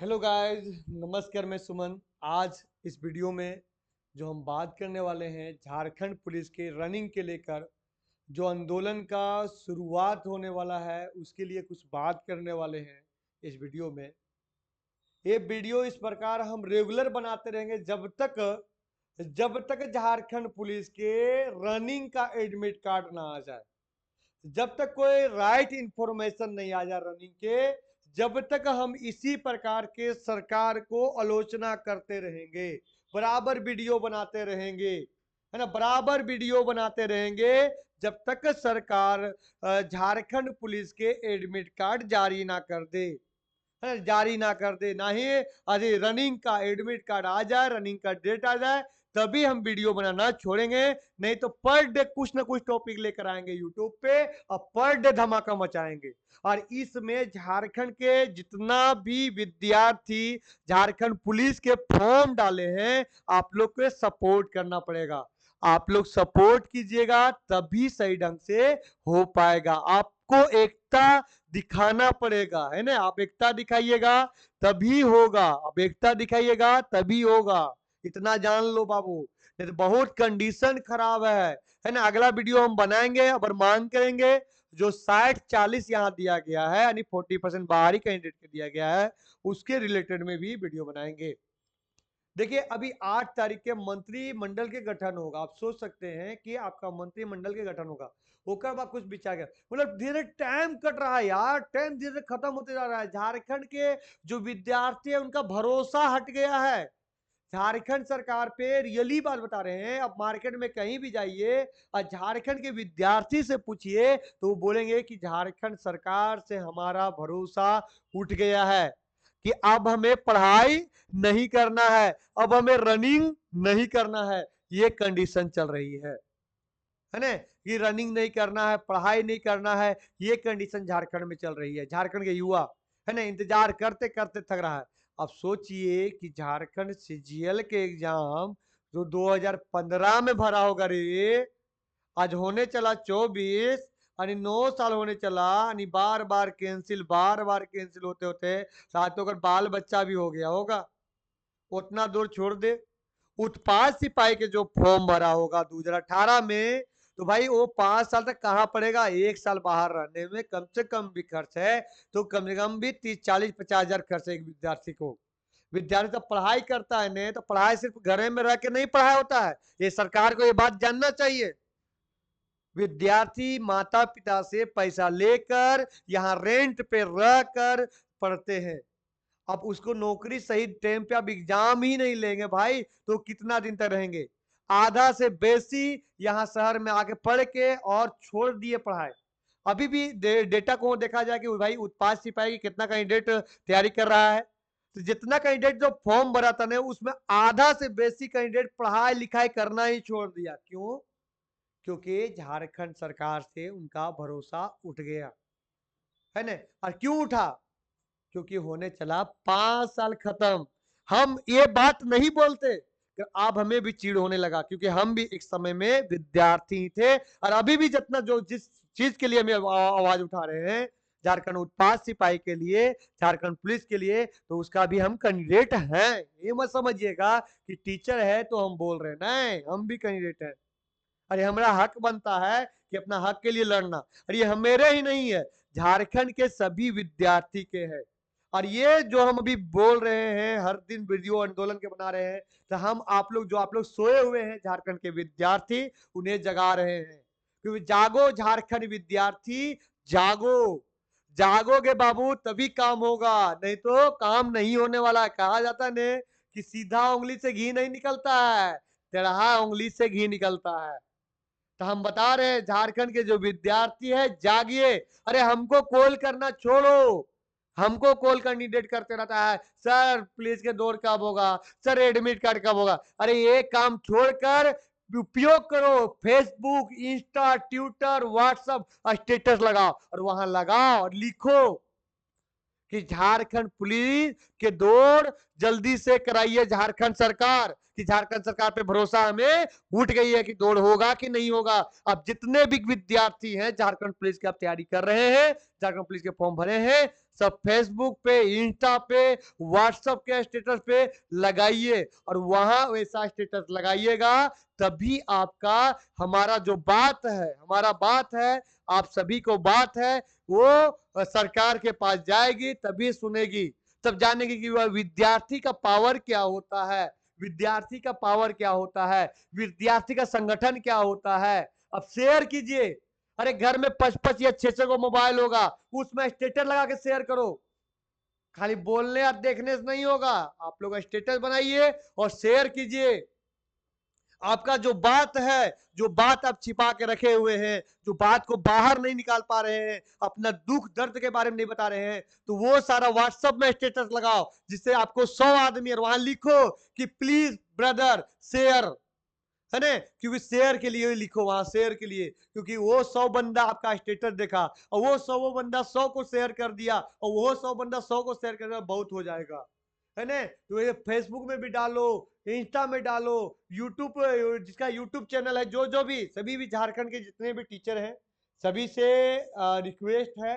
hello guys नमस्कार मैं सुमन आज इस वीडियो में जो हम बात करने वाले हैं झारखंड पुलिस के रनिंग के लेकर जो आंदोलन का शुरुआत होने वाला है उसके लिए कुछ बात करने वाले हैं इस वीडियो में ये वीडियो इस प्रकार हम रेगुलर बनाते रहेंगे जब तक जब तक झारखंड पुलिस के रनिंग का एडमिट कार्ड ना आ जाए जब तक कोई राइट इंफॉर्मेशन नहीं आ जाए रनिंग के जब तक हम इसी प्रकार के सरकार को आलोचना करते रहेंगे बराबर वीडियो बनाते रहेंगे है ना बराबर वीडियो बनाते रहेंगे जब तक सरकार झारखंड पुलिस के एडमिट कार्ड जारी ना कर दे है ना जारी ना कर दे ना ही अरे रनिंग का एडमिट कार्ड आ जाए रनिंग का डेट आ जाए तभी हम वीडियो बनाना छोड़ेंगे नहीं तो पर डे कुछ ना कुछ टॉपिक लेकर आएंगे यूट्यूब पे और पर डे धमाका मचाएंगे और इसमें झारखंड के जितना भी विद्यार्थी झारखंड पुलिस के फॉर्म डाले हैं आप लोग को सपोर्ट करना पड़ेगा आप लोग सपोर्ट कीजिएगा तभी सही ढंग से हो पाएगा आपको एकता दिखाना पड़ेगा है ना आप एकता दिखाइएगा तभी होगा आप एकता दिखाइएगा तभी होगा इतना जान लो बाबू नहीं तो बहुत कंडीशन खराब है है ना अगला वीडियो हम बनाएंगे और मांग करेंगे जो साठ चालीस यहाँ दिया गया है यानी फोर्टी परसेंट बाहरी कैंडिडेट के दिया गया है उसके रिलेटेड में भी वीडियो बनाएंगे देखिए अभी आठ तारीख के मंत्रिमंडल के गठन होगा आप सोच सकते हैं कि आपका मंत्रिमंडल के गठन होगा होकर बाद कुछ बिछा गया मतलब धीरे टाइम कट रहा है यार टाइम धीरे खत्म होते जा रहा है झारखंड के जो विद्यार्थी है उनका भरोसा हट गया है झारखंड सरकार पे रियली बात बता रहे हैं अब मार्केट में कहीं भी जाइए और झारखंड के विद्यार्थी से पूछिए तो वो बोलेंगे कि झारखंड सरकार से हमारा भरोसा उठ गया है कि अब हमें पढ़ाई नहीं करना है अब हमें रनिंग नहीं करना है ये कंडीशन चल रही है है ना कि रनिंग नहीं करना है पढ़ाई नहीं करना है ये कंडीशन झारखंड में चल रही है झारखंड के युवा है ना इंतजार करते करते थक रहा है अब सोचिए कि झारखंड सीजीएल के एग्जाम जो 2015 में भरा होगा रे आज होने चला 24 यानी नौ साल होने चला यानी बार बार कैंसिल बार बार कैंसिल होते होते साथ अगर बाल बच्चा भी हो गया होगा उतना दूर छोड़ दे उत्पाद सिपाही के जो फॉर्म भरा होगा दो में तो भाई वो पांच साल तक कहाँ पड़ेगा एक साल बाहर रहने में कम से कम भी खर्च है तो कम से कम भी तीस चालीस पचास हजार खर्च है एक विद्यार्थी को विद्यार्थी तो पढ़ाई करता है नहीं तो पढ़ाई सिर्फ घर में रह के नहीं पढ़ाई होता है ये सरकार को ये बात जानना चाहिए विद्यार्थी माता पिता से पैसा लेकर यहाँ रेंट पे रह कर पढ़ते हैं अब उसको नौकरी सही टाइम पे अब एग्जाम ही नहीं लेंगे भाई तो कितना दिन तक रहेंगे आधा से बेसी यहाँ शहर में आके पढ़ के और छोड़ दिए पढ़ाई अभी भी डेटा को देखा जाए कि भाई उत्पाद सिपाही की कितना कैंडिडेट तैयारी कर रहा है तो जितना कैंडिडेट जो फॉर्म भरा था ना उसमें आधा से बेसी कैंडिडेट पढ़ाई लिखाई करना ही छोड़ दिया क्यों क्योंकि झारखंड सरकार से उनका भरोसा उठ गया है ना और क्यों उठा क्योंकि होने चला पांच साल खत्म हम ये बात नहीं बोलते अब हमें भी चीड़ होने लगा क्योंकि हम भी एक समय में विद्यार्थी थे और अभी भी जितना जो जिस चीज के लिए हम आवाज उठा रहे हैं झारखंड उत्पाद सिपाही के लिए झारखंड पुलिस के लिए तो उसका भी हम कैंडिडेट हैं ये मत समझिएगा कि टीचर है तो हम बोल रहे हैं हम भी कैंडिडेट हैं अरे हमारा हक बनता है कि अपना हक के लिए लड़ना अरे ये हमेरे ही नहीं है झारखंड के सभी विद्यार्थी के हैं और ये जो हम अभी बोल रहे हैं हर दिन वीडियो आंदोलन के बना रहे हैं तो हम आप लोग जो आप लोग सोए हुए हैं झारखंड के विद्यार्थी उन्हें जगा रहे हैं क्योंकि जागो झारखंड विद्यार्थी जागो जागोगे बाबू तभी काम होगा नहीं तो काम नहीं होने वाला है कहा जाता ने कि सीधा उंगली से घी नहीं निकलता है टेढ़ा उंगली से घी निकलता है तो हम बता रहे हैं झारखंड के जो विद्यार्थी है जागिए अरे हमको कॉल करना छोड़ो हमको कॉल कैंडिडेट करते रहता है सर पुलिस के दौर कब होगा सर एडमिट कार्ड कब होगा अरे ये काम छोड़कर उपयोग करो Facebook Insta Twitter WhatsApp status लगाओ और वहां लगाओ और लिखो कि झारखंड पुलिस के दौड़ जल्दी से कराइए झारखंड सरकार कि झारखंड सरकार पे भरोसा हमें उठ गई है कि दौड़ होगा कि नहीं होगा अब जितने भी विद्यार्थी हैं झारखंड पुलिस की आप तैयारी कर रहे हैं झारखंड पुलिस के फॉर्म भरे हैं सब फेसबुक पे इंस्टा पे व्हाट्सएप के स्टेटस पे लगाइए और वहां वैसा स्टेटस लगाइएगा तभी आपका हमारा जो बात है हमारा बात है आप सभी को बात है वो सरकार के पास जाएगी तभी सुनेगी तब जानेगी कि वह विद्यार्थी का पावर क्या होता है विद्यार्थी का पावर क्या होता है विद्यार्थी का संगठन क्या होता है अब शेयर कीजिए अरे घर में पच या छे छे को मोबाइल होगा उसमें स्टेटस लगा के शेयर करो खाली बोलने और देखने से नहीं होगा आप लोग स्टेटस बनाइए और शेयर कीजिए आपका जो बात है जो बात आप छिपा के रखे हुए हैं जो बात को बाहर नहीं निकाल पा रहे हैं अपना दुख दर्द के बारे में नहीं बता रहे हैं तो वो सारा व्हाट्सएप में स्टेटस लगाओ जिससे आपको सौ आदमी और वहां लिखो कि प्लीज ब्रदर शेयर है ना क्योंकि शेयर के लिए लिखो वहां शेयर के लिए क्योंकि वो सौ बंदा आपका स्टेटस देखा और वो सौ वो बंदा सौ को शेयर कर दिया और वो सौ बंदा सौ को शेयर कर दिया बहुत हो जाएगा है ना तो ये फेसबुक में भी डालो इंस्टा में डालो यूट्यूब जिसका यूट्यूब चैनल है जो जो भी सभी भी झारखंड के जितने भी टीचर हैं सभी से रिक्वेस्ट है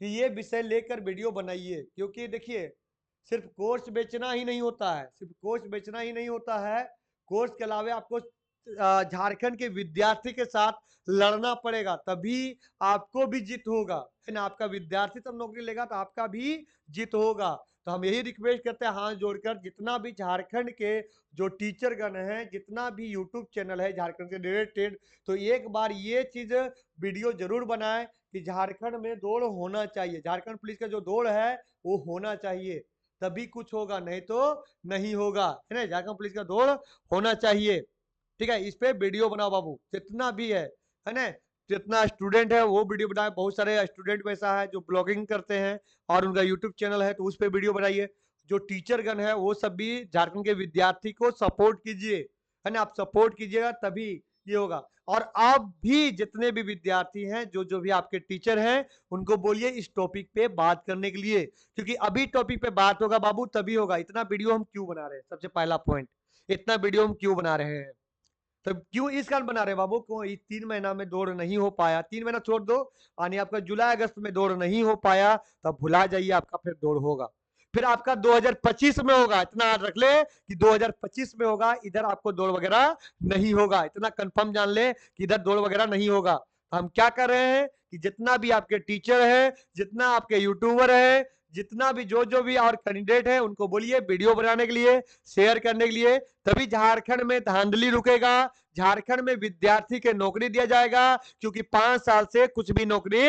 कि ये विषय लेकर वीडियो बनाइए क्योंकि देखिए सिर्फ कोर्स बेचना ही नहीं होता है सिर्फ कोर्स बेचना ही नहीं होता है कोर्स के अलावा आपको झारखंड के विद्यार्थी के साथ लड़ना पड़ेगा तभी आपको भी जीत होगा आपका विद्यार्थी तब नौकरी लेगा तो आपका भी जीत होगा तो हम यही रिक्वेस्ट करते हैं हाथ जोड़कर जितना भी झारखंड के जो टीचर गण हैं जितना भी यूट्यूब चैनल है झारखंड से रिलेटेड तो एक बार ये चीज़ वीडियो जरूर बनाएं कि झारखंड में दौड़ होना चाहिए झारखंड पुलिस का जो दौड़ है वो होना चाहिए तभी कुछ होगा नहीं तो नहीं होगा है ना झारखंड पुलिस का दौड़ होना चाहिए ठीक है इस पर वीडियो बनाओ बाबू जितना भी है है ना जितना स्टूडेंट है वो वीडियो बनाए बहुत सारे स्टूडेंट वैसा है जो ब्लॉगिंग करते हैं और उनका यूट्यूब चैनल है तो उस पर वीडियो बनाइए जो टीचरगण है वो सब भी झारखंड के विद्यार्थी को सपोर्ट कीजिए है ना आप सपोर्ट कीजिएगा तभी ये होगा और आप भी जितने भी विद्यार्थी हैं जो जो भी आपके टीचर हैं उनको बोलिए इस टॉपिक पे बात करने के लिए क्योंकि अभी टॉपिक पे बात होगा बाबू तभी होगा इतना वीडियो हम क्यों बना रहे हैं सबसे पहला पॉइंट इतना वीडियो हम क्यों बना रहे हैं तब तो क्यों इस कारण बना रहे बाबू क्यों तीन महीना में दौड़ नहीं हो पाया तीन महीना छोड़ दो यानी आपका जुलाई अगस्त में दौड़ नहीं हो पाया तब भुला जाइए आपका फिर दौड़ होगा फिर आपका 2025 में होगा इतना याद रख ले कि 2025 में होगा इधर आपको दौड़ वगैरह नहीं होगा इतना कंफर्म जान ले कि इधर दौड़ वगैरह नहीं होगा तो हम क्या कर रहे हैं कि जितना भी आपके टीचर है जितना आपके यूट्यूबर है जितना भी जो जो भी और कैंडिडेट है उनको बोलिए वीडियो बनाने के लिए शेयर करने के लिए तभी झारखंड में धांधली रुकेगा झारखंड में विद्यार्थी के नौकरी दिया जाएगा क्योंकि पांच साल से कुछ भी नौकरी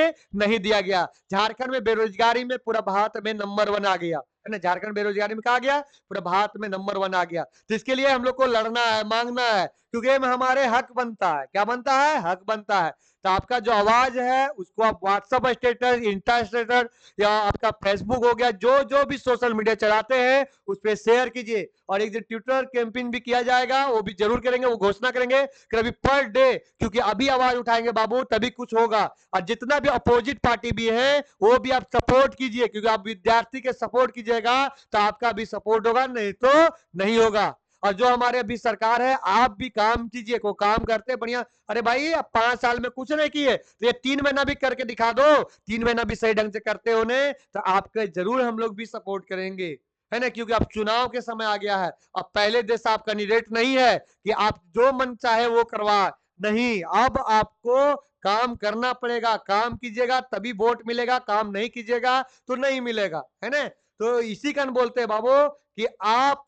नहीं दिया गया झारखंड में बेरोजगारी में पूरा भारत में नंबर वन आ गया है ना झारखंड बेरोजगारी में कहा गया पूरा भारत में नंबर वन आ गया तो इसके लिए हम लोग को लड़ना है मांगना है क्योंकि हमारे हक बनता है क्या बनता है हक बनता है तो आपका जो आवाज है उसको आप व्हाट्सअप स्टेटस इंस्टा स्टेटस या आपका फेसबुक हो गया जो जो भी सोशल मीडिया चलाते हैं उस पर शेयर कीजिए और एक जो ट्विटर कैंपिंग मॉनिटरिंग भी किया जाएगा वो भी जरूर करेंगे वो घोषणा करेंगे कि अभी पर डे क्योंकि अभी आवाज उठाएंगे बाबू तभी कुछ होगा और जितना भी अपोजिट पार्टी भी है वो भी आप सपोर्ट कीजिए क्योंकि आप विद्यार्थी के सपोर्ट कीजिएगा तो आपका भी सपोर्ट होगा नहीं तो नहीं होगा और जो हमारे अभी सरकार है आप भी काम कीजिए को काम करते बढ़िया अरे भाई आप पांच साल में कुछ नहीं किए तो ये तीन महीना भी करके दिखा दो तीन महीना भी सही ढंग से करते होने तो आपके जरूर हम लोग भी सपोर्ट करेंगे है ना क्योंकि अब चुनाव के समय आ गया है अब पहले जैसा आप कैंडिडेट नहीं है कि आप जो मन चाहे वो करवा नहीं अब आपको काम करना पड़ेगा काम कीजिएगा तभी वोट मिलेगा काम नहीं कीजिएगा तो नहीं मिलेगा है ना तो इसी कारण बोलते हैं बाबू कि आप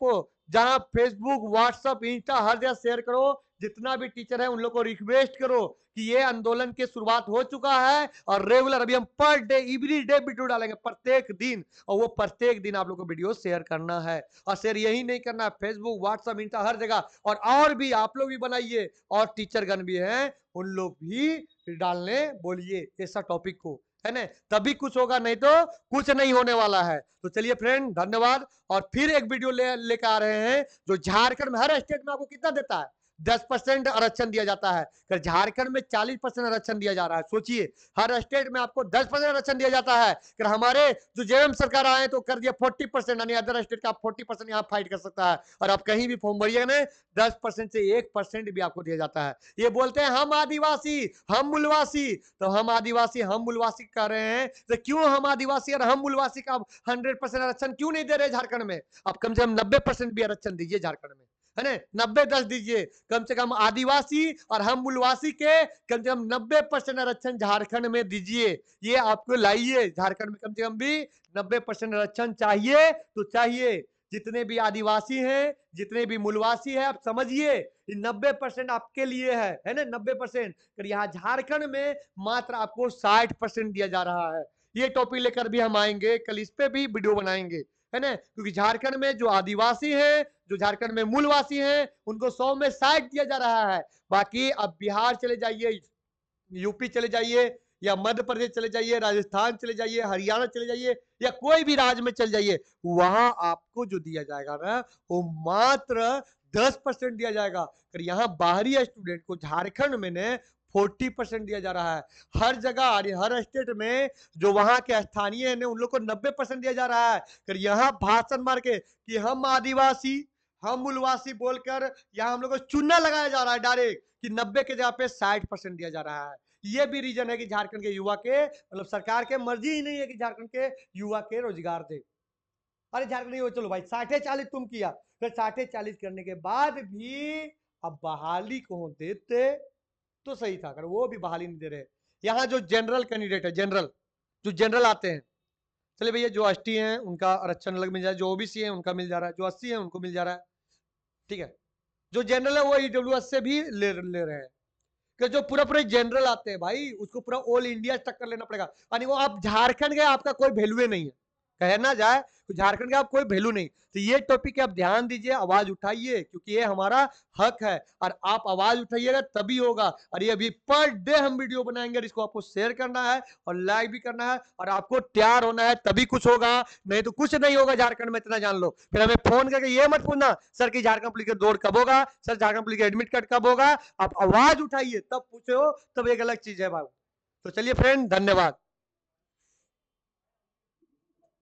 जहां फेसबुक व्हाट्सएप इंस्टा हर जगह शेयर करो जितना भी टीचर है उन लोग को रिक्वेस्ट करो कि ये आंदोलन की शुरुआत हो चुका है और रेगुलर अभी हम per day every day video डालेंगे प्रत्येक दिन और वो प्रत्येक दिन आप लोग को वीडियो शेयर करना है और शेयर यही नहीं करना है फेसबुक व्हाट्सअप इंस्टा हर जगह और और भी आप लोग भी बनाइए और टीचरगण भी हैं उन लोग भी डालने बोलिए ऐसा टॉपिक को है ना तभी कुछ होगा नहीं तो कुछ नहीं होने वाला है तो चलिए फ्रेंड धन्यवाद और फिर एक वीडियो ले आ रहे हैं जो झारखंड में हर स्टेट में आपको कितना देता है दस परसेंट आरक्षण दिया जाता है अगर झारखंड में चालीस परसेंट आरक्षण दिया जा रहा है सोचिए हर स्टेट में आपको दस परसेंट आरक्षण दिया जाता है अगर हमारे जो जेएम सरकार आए तो कर दिया फोर्टी परसेंट यानी अदर स्टेट का फोर्टी परसेंट यहाँ फाइट कर सकता है और आप कहीं भी फॉर्म भरिए ना दस परसेंट से एक परसेंट भी आपको दिया जाता है ये बोलते हैं हम आदिवासी हम मूलवासी तो हम आदिवासी हम मूलवासी कह रहे हैं तो क्यों हम आदिवासी और हम मूलवासी का हंड्रेड आरक्षण क्यों नहीं दे रहे झारखंड में आप कम से कम नब्बे भी आरक्षण दीजिए झारखंड में है ना नब्बे दस दीजिए कम से कम आदिवासी और हम मूलवासी के कम से कम नब्बे परसेंट आरक्षण झारखंड में दीजिए ये आपको लाइए झारखंड में कम से कम भी नब्बे परसेंट आरक्षण चाहिए तो चाहिए जितने भी आदिवासी हैं जितने भी मूलवासी हैं आप समझिए नब्बे परसेंट आपके लिए है है ना नब्बे परसेंट यहाँ झारखंड में मात्र आपको साठ परसेंट दिया जा रहा है ये टॉपिक लेकर भी हम आएंगे कल इस पे भी वीडियो बनाएंगे है ना क्योंकि झारखंड में जो आदिवासी हैं जो झारखंड में मूलवासी हैं उनको सौ में साठ दिया जा रहा है बाकी अब बिहार चले जाइए यूपी चले जाइए या मध्य प्रदेश चले जाइए राजस्थान चले जाइए हरियाणा चले जाइए या कोई भी राज्य में चले जाइए वहां आपको जो दिया जाएगा ना वो मात्र दस परसेंट दिया जाएगा यहाँ बाहरी स्टूडेंट को झारखंड में ने फोर्टी परसेंट दिया जा रहा है हर जगह हर स्टेट में जो वहां के स्थानीय है उन लोग को नब्बे परसेंट दिया जा रहा है फिर यहाँ भाषण मार के कि हम आदिवासी हम मूलवासी बोलकर यहाँ हम लोग को चुना लगाया जा रहा है डायरेक्ट कि नब्बे के जगह पे साठ परसेंट दिया जा रहा है ये भी रीजन है कि झारखंड के युवा के मतलब सरकार के मर्जी ही नहीं है कि झारखंड के युवा के रोजगार दे अरे झारखंड ये चलो भाई साठे चालीस तुम किया फिर साठे चालीस करने के बाद भी अब बहाली को देते तो सही था अगर वो भी बहाली नहीं दे रहे यहाँ जो जनरल कैंडिडेट है जनरल जो जनरल आते हैं चले भैया जो एस हैं उनका आरक्षण अलग मिल जा रहा है जो ओबीसी है उनका मिल जा रहा है जो अस्सी है उनको मिल जा रहा है ठीक है जो जनरल है वो ईडब्ल्यू से भी ले ले रहे हैं कि जो पूरा पूरे जनरल आते हैं भाई उसको पूरा ऑल इंडिया टक्कर लेना पड़ेगा यानी वो आप झारखंड गए आपका कोई वैल्यू नहीं है कहना जाए तो झारखंड का आप कोई वैल्यू नहीं तो ये टॉपिक आप ध्यान दीजिए आवाज उठाइए क्योंकि ये हमारा हक है और आप आवाज उठाइएगा तभी होगा और ये अभी पर डे हम वीडियो बनाएंगे इसको आपको शेयर करना है और लाइक भी करना है और आपको तैयार होना है तभी कुछ होगा नहीं तो कुछ नहीं होगा झारखंड में इतना जान लो फिर हमें फोन करके ये मत पूछना सर की झारखंड पुलिस का दौड़ कब होगा सर झारखंड पुलिस का एडमिट कार्ड कब होगा आप आवाज उठाइए तब पूछे हो तब एक अलग चीज है भाई तो चलिए फ्रेंड धन्यवाद